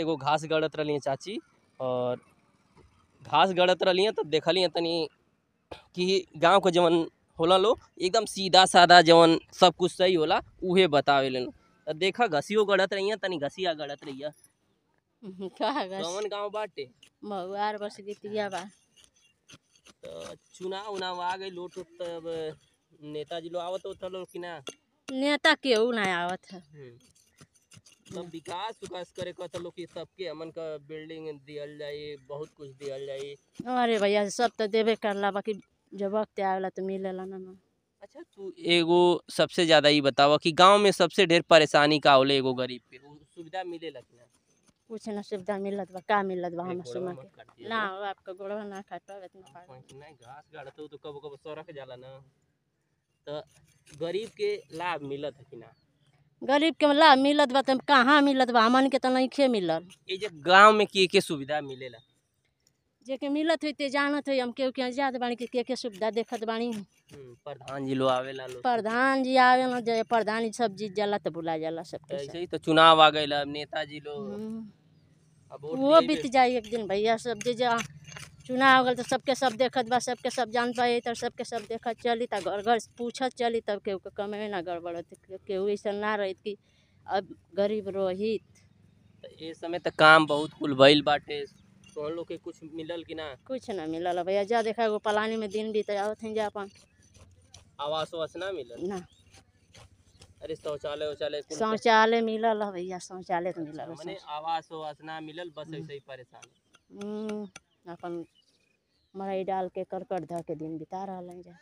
एगो घास गड़त रही चाची और घास गड़त रही तो देखलिए तनी कि गाँव के जवन होला लो एकदम सीधा साधा जवन सब कुछ सही होला उहे बतावे लो तो देखा घसियो गड़त रही तनी घसिया गड़त रही हम्म, कौन गाँव बाटे बस तो चुनाव उनाव आ गए लोट तब नेताजी लोग आवत होता लो कि ना नेता केहू ना आवत है हम्म। सब विकास विकास करे का लोग सबके अमन का बिल्डिंग दिया जाए बहुत कुछ दिया जाए अरे भैया सब तो देवे कर ला बाकी जब वक्त आवेला तो मिले ला ना अच्छा तू एगो सबसे ज्यादा ये बतावा कि गांव में सबसे ढेर परेशानी का होले एगो गरीब के सुविधा मिले कि ना कुछ ना सुविधा मिलत बा का मिलत बा हम सुमा के ना आपका गोड़वा ना खाटा इतना नहीं घास गाड़तो तो कब कब सरक जाला ना तो गरीब के लाभ मिलत है कि ना गरीब के ला मतलब मिलत बा त कहाँ मिलत बा हमन के त मिलल ये गांव में के के सुविधा मिलेला जे के मिलत होते जानत होई हम के बानी के के सुविधा देखत बानी हम्म, प्रधान जी लो आवेला लो प्रधान जी आवेला जे प्रधान जी सब जीत जाला तो बुला जाला सब ऐसे ही तो चुनाव आ नेता जी लो वो बीत जाए एक दिन भैया सब जे चुनाव हो गए तो सबके सब देखत बा सबके सब जान पाए तो सबके सब देखत चली तो घर घर पूछत चली तब केहू के कमे ना गड़बड़त केहू ऐसा ना रहित कि अब गरीब रोहित ए समय तो काम बहुत कुल भैल बाटे तोहन के कुछ मिलल कि ना कुछ ना मिलल भैया जा देखा वो पलानी में दिन भी तैयार थे जा अपन आवास वास ना मिलल ना अरे शौचालय वौचालय शौचालय मिलल भैया शौचालय तो मिलल अच्छा, आवास वास ना मिलल बस हम्म। ऐसे ही परेशान हम्म, अपन मरई डाल के करकट धर के दिन बिता रहलन जा